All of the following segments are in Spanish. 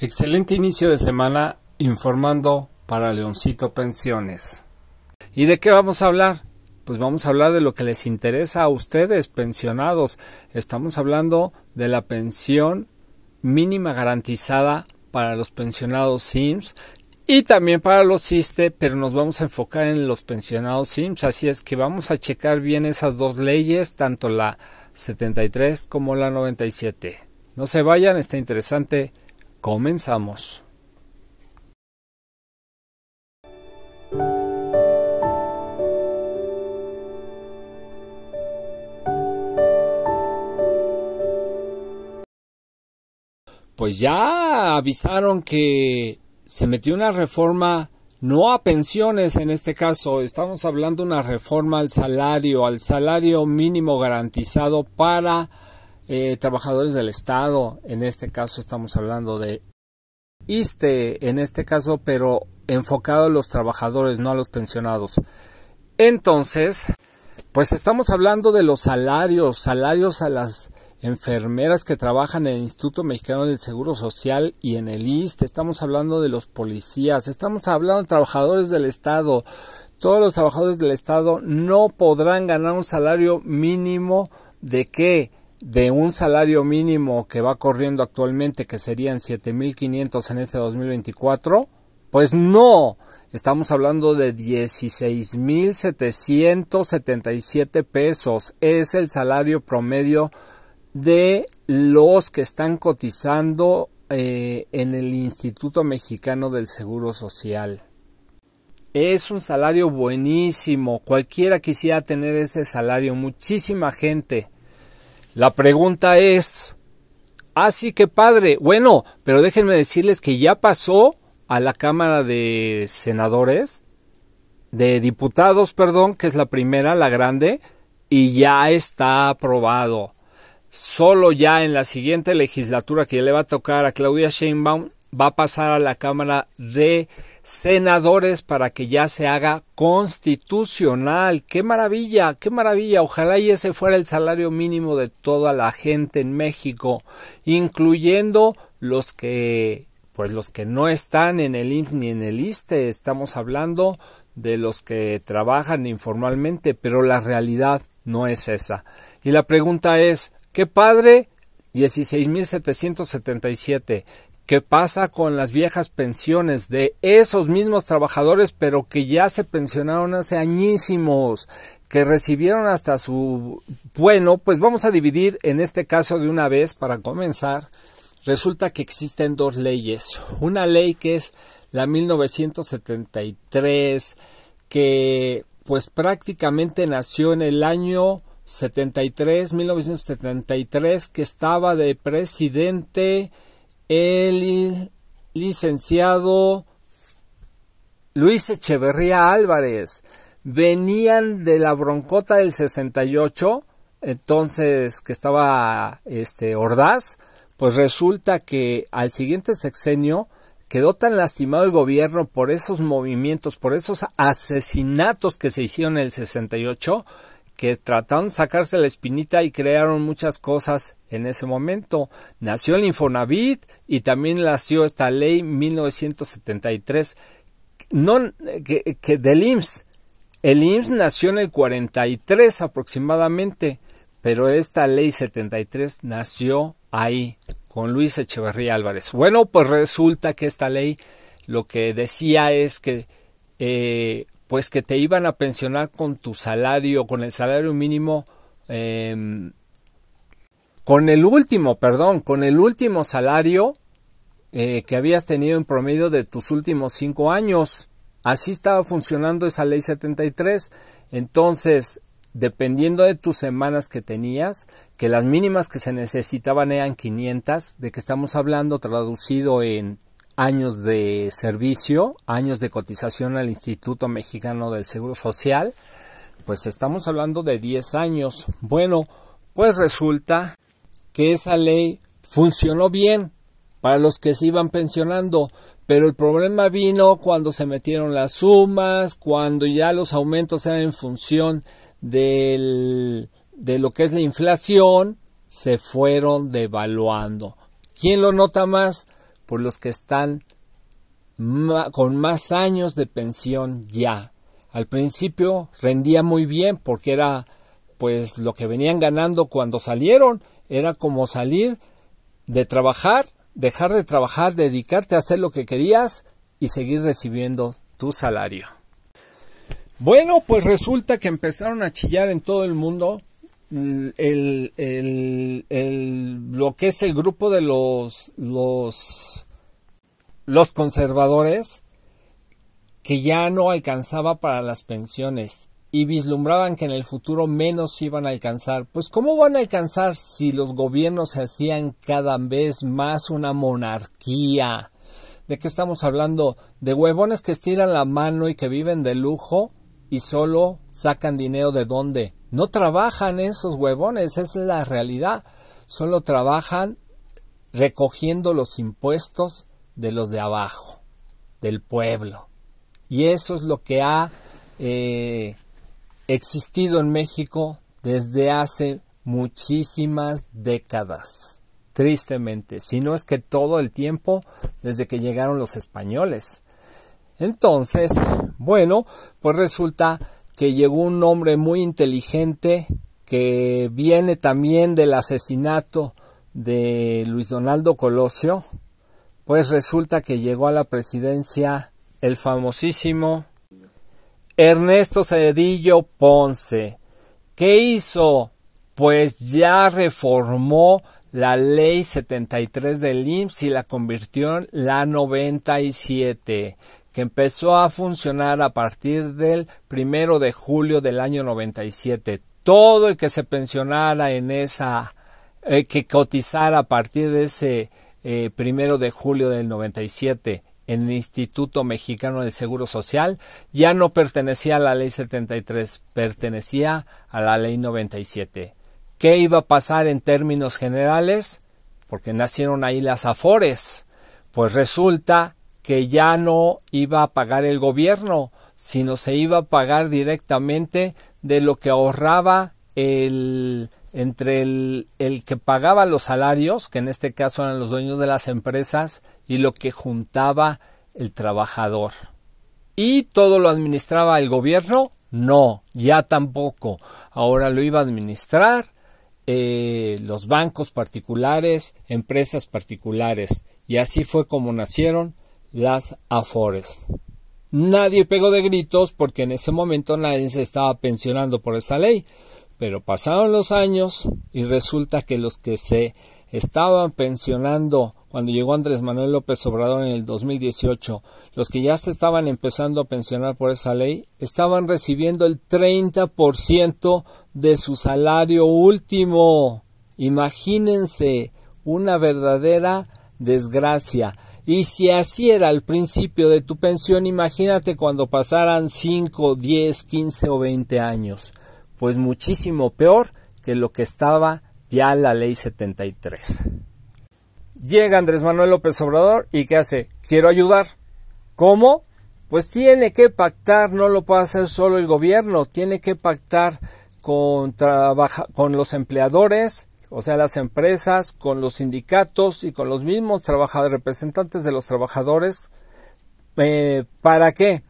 Excelente inicio de semana informando para Leoncito Pensiones. ¿Y de qué vamos a hablar? Pues vamos a hablar de lo que les interesa a ustedes, pensionados. Estamos hablando de la pensión mínima garantizada para los pensionados SIMS y también para los CISTE, pero nos vamos a enfocar en los pensionados SIMS. Así es que vamos a checar bien esas dos leyes, tanto la 73 como la 97. No se vayan, está interesante Comenzamos. Pues ya avisaron que se metió una reforma no a pensiones en este caso, estamos hablando de una reforma al salario, al salario mínimo garantizado para eh, trabajadores del Estado, en este caso estamos hablando de ISTE, en este caso, pero enfocado a los trabajadores, no a los pensionados. Entonces, pues estamos hablando de los salarios, salarios a las enfermeras que trabajan en el Instituto Mexicano del Seguro Social y en el ISTE, estamos hablando de los policías, estamos hablando de trabajadores del Estado. Todos los trabajadores del Estado no podrán ganar un salario mínimo de qué? de un salario mínimo que va corriendo actualmente, que serían 7.500 en este 2024? Pues no, estamos hablando de 16.777 pesos. Es el salario promedio de los que están cotizando eh, en el Instituto Mexicano del Seguro Social. Es un salario buenísimo. Cualquiera quisiera tener ese salario. Muchísima gente la pregunta es, ah, que padre. Bueno, pero déjenme decirles que ya pasó a la Cámara de Senadores, de Diputados, perdón, que es la primera, la grande, y ya está aprobado. Solo ya en la siguiente legislatura que le va a tocar a Claudia Sheinbaum, va a pasar a la Cámara de Senadores para que ya se haga constitucional. ¡Qué maravilla! ¡Qué maravilla! Ojalá y ese fuera el salario mínimo de toda la gente en México, incluyendo los que pues los que no están en el INF ni en el ISTE, estamos hablando de los que trabajan informalmente, pero la realidad no es esa. Y la pregunta es, ¿qué padre? 16.777. ¿Qué pasa con las viejas pensiones de esos mismos trabajadores, pero que ya se pensionaron hace añísimos, que recibieron hasta su... Bueno, pues vamos a dividir en este caso de una vez para comenzar. Resulta que existen dos leyes. Una ley que es la 1973, que pues prácticamente nació en el año 73, 1973, que estaba de presidente el licenciado Luis Echeverría Álvarez. Venían de la broncota del 68, entonces que estaba este, Ordaz, pues resulta que al siguiente sexenio quedó tan lastimado el gobierno por esos movimientos, por esos asesinatos que se hicieron en el 68, que trataron de sacarse la espinita y crearon muchas cosas en ese momento. Nació el Infonavit y también nació esta ley 1973 no, que, del IMSS. El IMSS nació en el 43 aproximadamente, pero esta ley 73 nació ahí con Luis Echeverría Álvarez. Bueno, pues resulta que esta ley lo que decía es que eh, pues que te iban a pensionar con tu salario, con el salario mínimo, em, con el último, perdón, con el último salario eh, que habías tenido en promedio de tus últimos cinco años. Así estaba funcionando esa ley 73. Entonces, dependiendo de tus semanas que tenías, que las mínimas que se necesitaban eran 500, de que estamos hablando traducido en años de servicio, años de cotización al Instituto Mexicano del Seguro Social, pues estamos hablando de 10 años. Bueno, pues resulta que esa ley funcionó bien para los que se iban pensionando, pero el problema vino cuando se metieron las sumas, cuando ya los aumentos eran en función de lo que es la inflación, se fueron devaluando. ¿Quién lo nota más? por los que están con más años de pensión ya. Al principio rendía muy bien porque era pues lo que venían ganando cuando salieron, era como salir de trabajar, dejar de trabajar, dedicarte a hacer lo que querías y seguir recibiendo tu salario. Bueno, pues resulta que empezaron a chillar en todo el mundo el, el, el, lo que es el grupo de los, los, los conservadores que ya no alcanzaba para las pensiones y vislumbraban que en el futuro menos iban a alcanzar. Pues ¿cómo van a alcanzar si los gobiernos se hacían cada vez más una monarquía? ¿De qué estamos hablando? ¿De huevones que estiran la mano y que viven de lujo y solo sacan dinero de dónde? No trabajan esos huevones, es la realidad. Solo trabajan recogiendo los impuestos de los de abajo, del pueblo. Y eso es lo que ha eh, existido en México desde hace muchísimas décadas. Tristemente, si no es que todo el tiempo desde que llegaron los españoles. Entonces, bueno, pues resulta que llegó un hombre muy inteligente que viene también del asesinato de Luis Donaldo Colosio, pues resulta que llegó a la presidencia el famosísimo Ernesto Zedillo Ponce. ¿Qué hizo? Pues ya reformó la ley 73 del IMSS y la convirtió en la 97 que empezó a funcionar a partir del primero de julio del año 97. Todo el que se pensionara en esa, eh, que cotizara a partir de ese 1 eh, primero de julio del 97 en el Instituto Mexicano del Seguro Social, ya no pertenecía a la ley 73, pertenecía a la ley 97. ¿Qué iba a pasar en términos generales? Porque nacieron ahí las afores. Pues resulta que ya no iba a pagar el gobierno, sino se iba a pagar directamente de lo que ahorraba el, entre el, que pagaba los salarios, que en este caso eran los dueños de las empresas, y lo que juntaba el trabajador. ¿Y todo lo administraba el gobierno? No, ya tampoco. Ahora lo iba a administrar eh, los bancos particulares, empresas particulares. Y así fue como nacieron las afores. Nadie pegó de gritos porque en ese momento nadie se estaba pensionando por esa ley, pero pasaron los años y resulta que los que se estaban pensionando cuando llegó Andrés Manuel López Obrador en el 2018, los que ya se estaban empezando a pensionar por esa ley estaban recibiendo el 30% de su salario último. Imagínense una verdadera desgracia. Y si así era al principio de tu pensión, imagínate cuando pasaran 5, 10, 15 o 20 años. Pues muchísimo peor que lo que estaba ya la ley 73. Llega Andrés Manuel López Obrador y ¿qué hace? Quiero ayudar. ¿Cómo? Pues tiene que pactar, no lo puede hacer solo el gobierno, tiene que pactar con, con los empleadores, o sea, las empresas, con los sindicatos y con los mismos trabajadores, representantes de los trabajadores. Eh, ¿Para qué?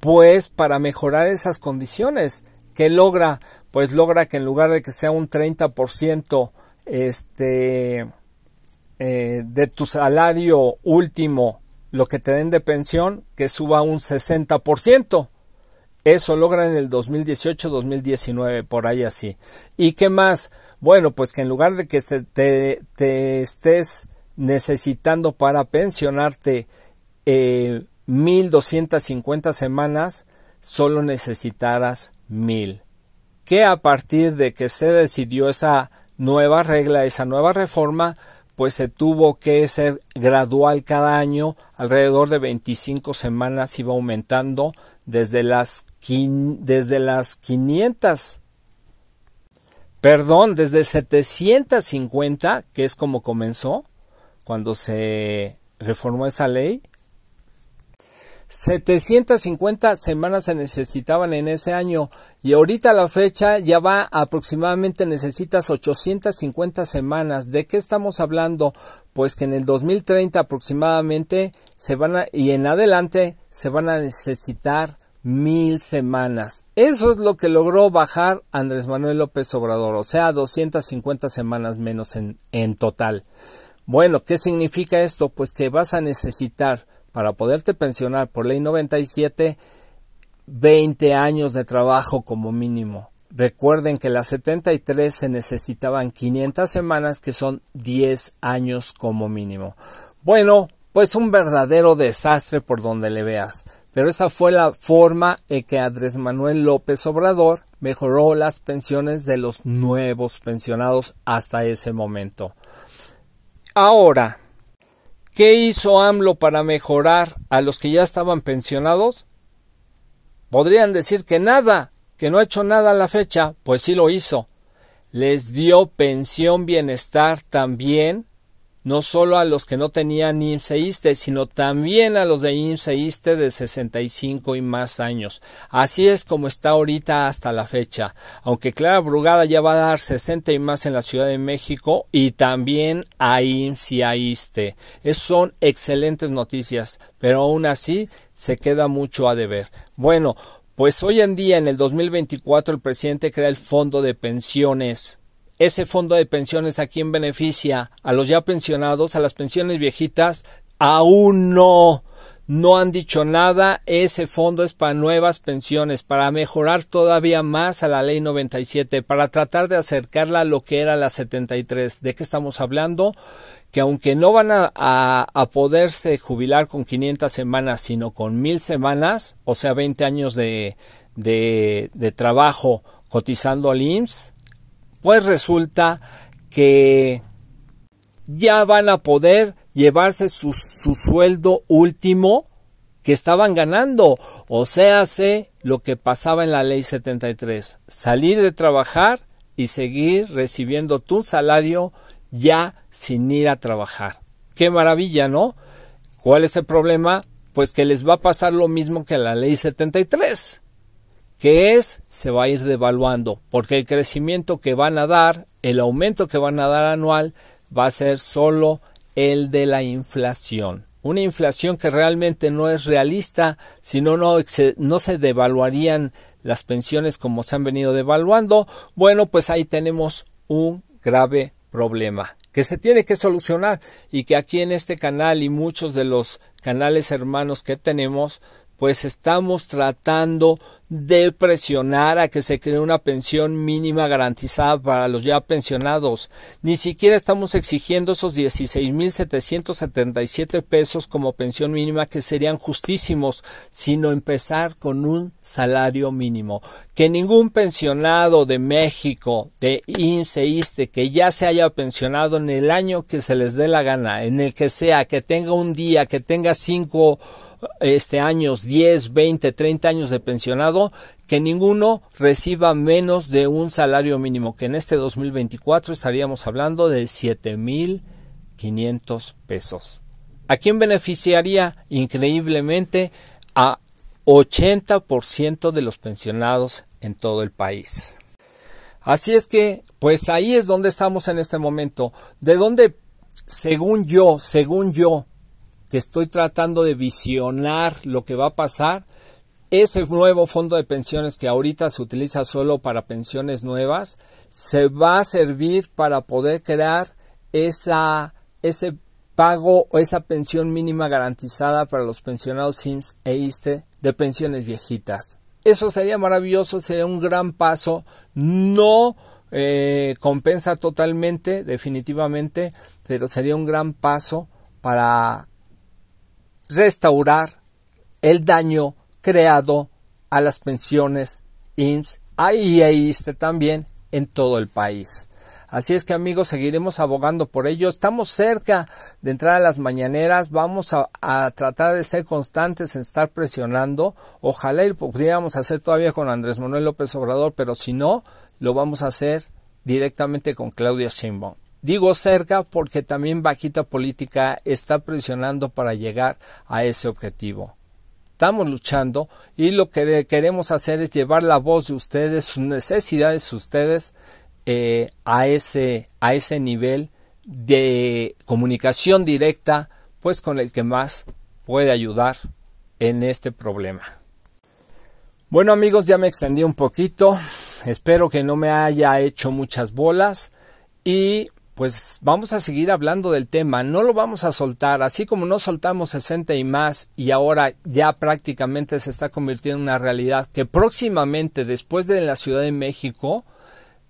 Pues para mejorar esas condiciones. Que logra? Pues logra que en lugar de que sea un 30% este, eh, de tu salario último lo que te den de pensión, que suba un 60%. Eso logra en el 2018-2019, por ahí así. ¿Y qué más? Bueno, pues que en lugar de que te, te estés necesitando para pensionarte eh, doscientas 1.250 semanas, solo necesitarás 1.000. Que a partir de que se decidió esa nueva regla, esa nueva reforma, pues se tuvo que ser gradual cada año, alrededor de 25 semanas iba aumentando desde las, desde las 500, perdón, desde 750, que es como comenzó, cuando se reformó esa ley, 750 semanas se necesitaban en ese año y ahorita la fecha ya va aproximadamente necesitas 850 semanas. ¿De qué estamos hablando? Pues que en el 2030 aproximadamente se van a, y en adelante se van a necesitar mil semanas. Eso es lo que logró bajar Andrés Manuel López Obrador, o sea, 250 semanas menos en, en total. Bueno, ¿qué significa esto? Pues que vas a necesitar para poderte pensionar por ley 97, 20 años de trabajo como mínimo. Recuerden que las 73 se necesitaban 500 semanas, que son 10 años como mínimo. Bueno, pues un verdadero desastre por donde le veas. Pero esa fue la forma en que Andrés Manuel López Obrador mejoró las pensiones de los nuevos pensionados hasta ese momento. Ahora, ¿Qué hizo AMLO para mejorar a los que ya estaban pensionados? Podrían decir que nada, que no ha hecho nada a la fecha, pues sí lo hizo. Les dio pensión bienestar también no solo a los que no tenían ISTE, e, sino también a los de ISTE e de 65 y más años. Así es como está ahorita hasta la fecha. Aunque Clara Brugada ya va a dar 60 y más en la Ciudad de México y también a IMSS y e ISTE. Es, son excelentes noticias, pero aún así se queda mucho a deber. Bueno, pues hoy en día, en el 2024, el presidente crea el Fondo de Pensiones ese fondo de pensiones a quien beneficia, a los ya pensionados, a las pensiones viejitas, aún no. No han dicho nada, ese fondo es para nuevas pensiones, para mejorar todavía más a la ley 97, para tratar de acercarla a lo que era la 73. ¿De qué estamos hablando? Que aunque no van a, poderse jubilar con 500 semanas, sino con 1000 semanas, o sea, 20 años de, de trabajo cotizando al IMSS, pues resulta que ya van a poder llevarse su, su sueldo último que estaban ganando. O sea, sé lo que pasaba en la ley 73. Salir de trabajar y seguir recibiendo tu salario ya sin ir a trabajar. Qué maravilla, ¿no? ¿Cuál es el problema? Pues que les va a pasar lo mismo que la ley 73 que es se va a ir devaluando, porque el crecimiento que van a dar, el aumento que van a dar anual, va a ser solo el de la inflación. Una inflación que realmente no es realista, si no, no se devaluarían las pensiones como se han venido devaluando. Bueno, pues ahí tenemos un grave problema que se tiene que solucionar y que aquí en este canal y muchos de los canales hermanos que tenemos pues estamos tratando de presionar a que se cree una pensión mínima garantizada para los ya pensionados. Ni siquiera estamos exigiendo esos 16.777 pesos como pensión mínima que serían justísimos, sino empezar con un salario mínimo. Que ningún pensionado de México, de IMSS, que ya se haya pensionado en el año que se les dé la gana, en el que sea, que tenga un día, que tenga cinco este, años, 10, 20, 30 años de pensionado, que ninguno reciba menos de un salario mínimo, que en este 2024 estaríamos hablando de 7.500 pesos. ¿A quién beneficiaría increíblemente a 80% de los pensionados en todo el país? Así es que, pues ahí es donde estamos en este momento. ¿De dónde, según yo, según yo, que estoy tratando de visionar lo que va a pasar. Ese nuevo fondo de pensiones que ahorita se utiliza solo para pensiones nuevas, se va a servir para poder crear esa, ese pago o esa pensión mínima garantizada para los pensionados SIMS e ISTE de pensiones viejitas. Eso sería maravilloso, sería un gran paso. No eh, compensa totalmente, definitivamente, pero sería un gran paso para restaurar el daño creado a las pensiones IMSS, ahí también en todo el país. Así es que amigos, seguiremos abogando por ello. Estamos cerca de entrar a las mañaneras. Vamos a, tratar de ser constantes en estar presionando. Ojalá y lo pudiéramos hacer todavía con Andrés Manuel López Obrador, pero si no, lo vamos a hacer directamente con Claudia Sheinbaum. Digo cerca porque también Bajita Política está presionando para llegar a ese objetivo. Estamos luchando y lo que queremos hacer es llevar la voz de ustedes, sus necesidades ustedes eh, a, ese, a ese nivel de comunicación directa, pues con el que más puede ayudar en este problema. Bueno amigos, ya me extendí un poquito, espero que no me haya hecho muchas bolas y pues vamos a seguir hablando del tema, no lo vamos a soltar, así como no soltamos 60 y más y ahora ya prácticamente se está convirtiendo en una realidad que próximamente después de la Ciudad de México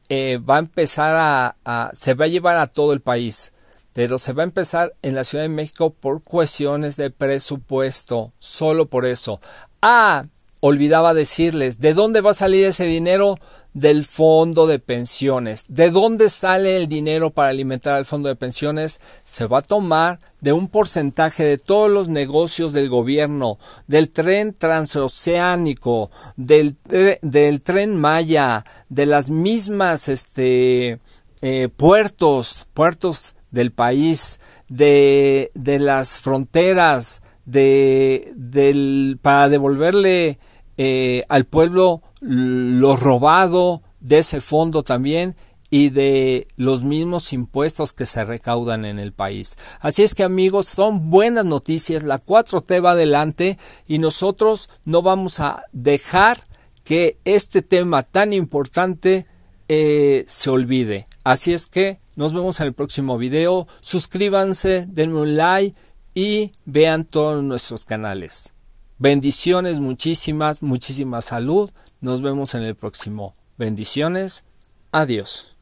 eh, va a empezar a, a, se va a llevar a todo el país, pero se va a empezar en la Ciudad de México por cuestiones de presupuesto, solo por eso. Ah, olvidaba decirles, ¿de dónde va a salir ese dinero? Del fondo de pensiones. ¿De dónde sale el dinero para alimentar al fondo de pensiones? Se va a tomar de un porcentaje de todos los negocios del gobierno, del tren transoceánico, del, eh, del tren Maya, de las mismas este, eh, puertos, puertos del país, de, de las fronteras, de, del, para devolverle eh, al pueblo lo robado de ese fondo también y de los mismos impuestos que se recaudan en el país. Así es que amigos, son buenas noticias, la 4T va adelante y nosotros no vamos a dejar que este tema tan importante eh, se olvide. Así es que nos vemos en el próximo video, suscríbanse, denme un like y vean todos nuestros canales. Bendiciones muchísimas, muchísima salud. Nos vemos en el próximo. Bendiciones. Adiós.